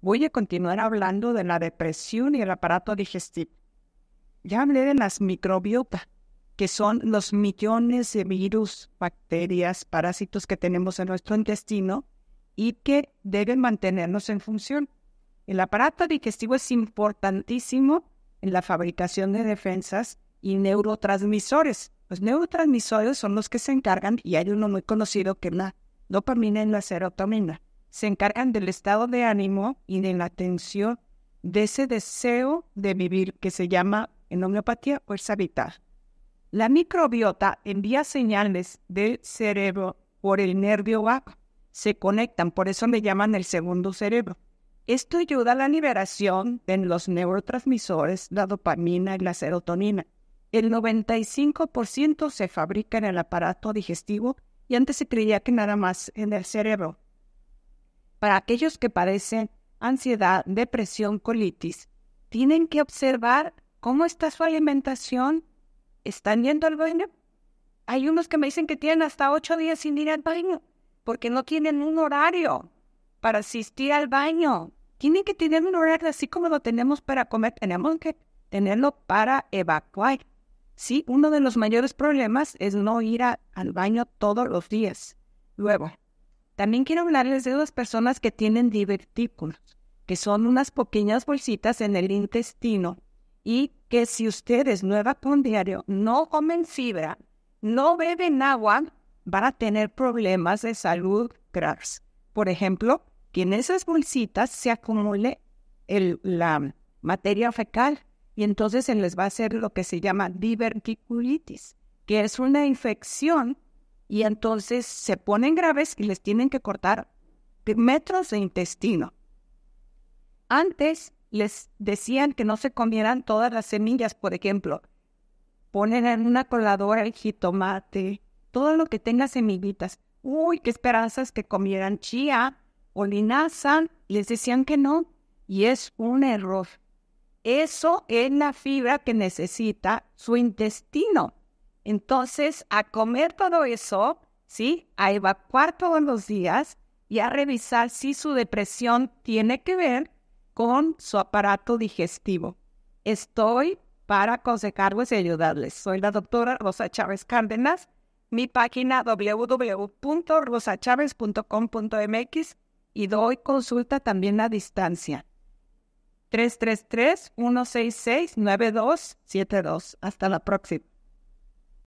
voy a continuar hablando de la depresión y el aparato digestivo. Ya hablé de las microbiota, que son los millones de virus, bacterias, parásitos que tenemos en nuestro intestino y que deben mantenernos en función. El aparato digestivo es importantísimo en la fabricación de defensas y neurotransmisores. Los neurotransmisores son los que se encargan, y hay uno muy conocido que es la dopamina y la serotonina se encargan del estado de ánimo y de la atención de ese deseo de vivir que se llama en homeopatía fuerza vital. La microbiota envía señales del cerebro por el nervio vago. Se conectan, por eso le llaman el segundo cerebro. Esto ayuda a la liberación de los neurotransmisores, la dopamina y la serotonina. El 95% se fabrica en el aparato digestivo y antes se creía que nada más en el cerebro para aquellos que padecen ansiedad, depresión, colitis, tienen que observar cómo está su alimentación. ¿Están yendo al baño? Hay unos que me dicen que tienen hasta ocho días sin ir al baño porque no tienen un horario para asistir al baño. Tienen que tener un horario así como lo tenemos para comer. en el que tenerlo para evacuar. Sí, uno de los mayores problemas es no ir al baño todos los días. Luego, también quiero hablarles de las personas que tienen divertículos, que son unas pequeñas bolsitas en el intestino y que si ustedes no con diario no comen fibra, no beben agua, van a tener problemas de salud graves. Por ejemplo, que en esas bolsitas se acumule la materia fecal y entonces se les va a hacer lo que se llama diverticulitis, que es una infección y entonces se ponen graves y les tienen que cortar metros de intestino. Antes les decían que no se comieran todas las semillas, por ejemplo. Ponen en una coladora el jitomate, todo lo que tenga semillitas. Uy, qué esperanzas que comieran chía o linaza. Les decían que no. Y es un error. Eso es la fibra que necesita su intestino. Entonces, a comer todo eso, ¿sí? A evacuar todos los días y a revisar si su depresión tiene que ver con su aparato digestivo. Estoy para aconsejarles y ayudarles. Soy la doctora Rosa Chávez Cárdenas. Mi página www.rosachavez.com.mx y doy consulta también a distancia. 333-166-9272. Hasta la próxima.